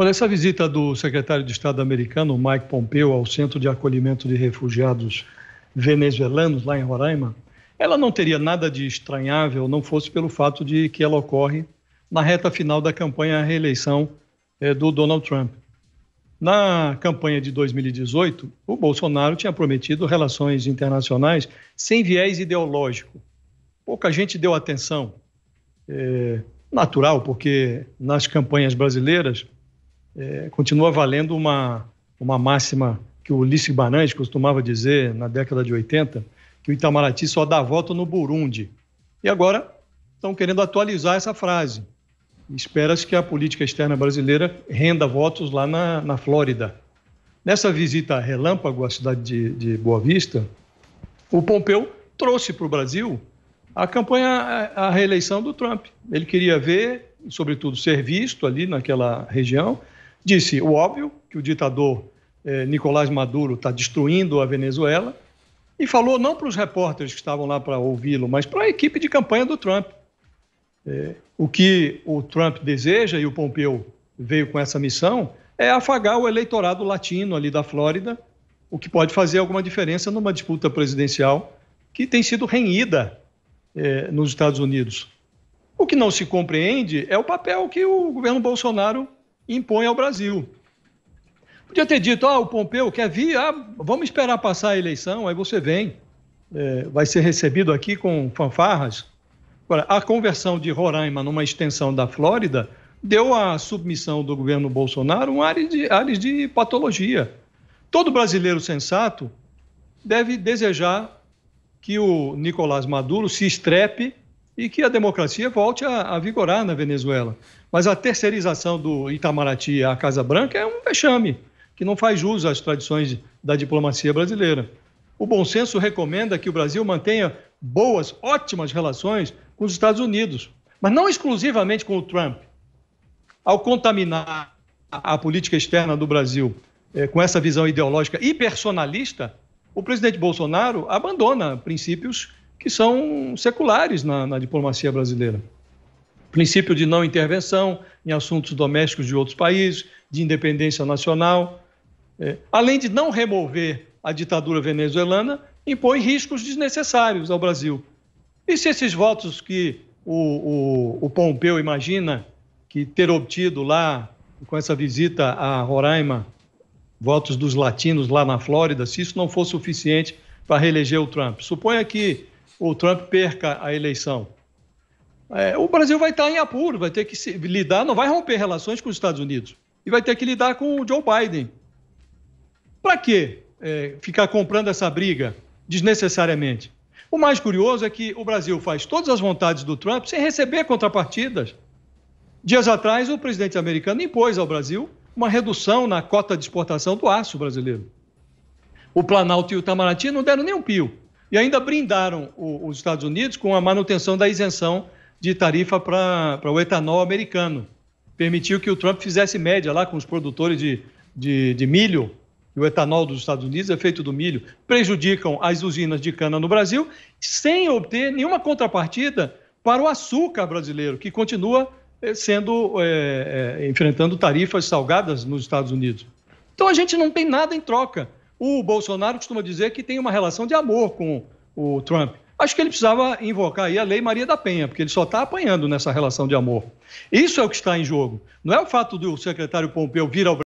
Olha, essa visita do secretário de Estado americano, Mike Pompeo, ao Centro de Acolhimento de Refugiados Venezuelanos, lá em Roraima, ela não teria nada de estranhável não fosse pelo fato de que ela ocorre na reta final da campanha à reeleição eh, do Donald Trump. Na campanha de 2018, o Bolsonaro tinha prometido relações internacionais sem viés ideológico. Pouca gente deu atenção. É, natural, porque nas campanhas brasileiras é, continua valendo uma, uma máxima que o Ulisses Guimarães costumava dizer na década de 80, que o Itamaraty só dá voto no Burundi. E agora estão querendo atualizar essa frase. Espera-se que a política externa brasileira renda votos lá na, na Flórida. Nessa visita relâmpago à cidade de, de Boa Vista, o Pompeu trouxe para o Brasil a campanha, à a reeleição do Trump. Ele queria ver, sobretudo, ser visto ali naquela região Disse o óbvio, que o ditador eh, Nicolás Maduro está destruindo a Venezuela, e falou não para os repórteres que estavam lá para ouvi-lo, mas para a equipe de campanha do Trump. Eh, o que o Trump deseja, e o Pompeu veio com essa missão, é afagar o eleitorado latino ali da Flórida, o que pode fazer alguma diferença numa disputa presidencial que tem sido renhida eh, nos Estados Unidos. O que não se compreende é o papel que o governo Bolsonaro impõe ao Brasil. Podia ter dito, ah, o Pompeu quer vir, ah, vamos esperar passar a eleição, aí você vem, é, vai ser recebido aqui com fanfarras. Agora, a conversão de Roraima numa extensão da Flórida deu à submissão do governo Bolsonaro um área de, área de patologia. Todo brasileiro sensato deve desejar que o Nicolás Maduro se estrepe e que a democracia volte a, a vigorar na Venezuela. Mas a terceirização do Itamaraty à Casa Branca é um vexame, que não faz jus às tradições da diplomacia brasileira. O bom senso recomenda que o Brasil mantenha boas, ótimas relações com os Estados Unidos, mas não exclusivamente com o Trump. Ao contaminar a política externa do Brasil eh, com essa visão ideológica e personalista, o presidente Bolsonaro abandona princípios que são seculares na, na diplomacia brasileira. Princípio de não intervenção em assuntos domésticos de outros países, de independência nacional. É, além de não remover a ditadura venezuelana, impõe riscos desnecessários ao Brasil. E se esses votos que o, o, o Pompeu imagina que ter obtido lá, com essa visita a Roraima, votos dos latinos lá na Flórida, se isso não for suficiente para reeleger o Trump? Suponha que o Trump perca a eleição. É, o Brasil vai estar em apuro, vai ter que se, lidar, não vai romper relações com os Estados Unidos. E vai ter que lidar com o Joe Biden. Para que é, ficar comprando essa briga desnecessariamente? O mais curioso é que o Brasil faz todas as vontades do Trump sem receber contrapartidas. Dias atrás, o presidente americano impôs ao Brasil uma redução na cota de exportação do aço brasileiro. O Planalto e o Itamaraty não deram nem um pio. E ainda brindaram o, os Estados Unidos com a manutenção da isenção de tarifa para o etanol americano. Permitiu que o Trump fizesse média lá com os produtores de, de, de milho, o etanol dos Estados Unidos é feito do milho, prejudicam as usinas de cana no Brasil, sem obter nenhuma contrapartida para o açúcar brasileiro, que continua eh, sendo é, é, enfrentando tarifas salgadas nos Estados Unidos. Então a gente não tem nada em troca. O Bolsonaro costuma dizer que tem uma relação de amor com o Trump. Acho que ele precisava invocar aí a Lei Maria da Penha, porque ele só está apanhando nessa relação de amor. Isso é o que está em jogo. Não é o fato do secretário Pompeu vir ao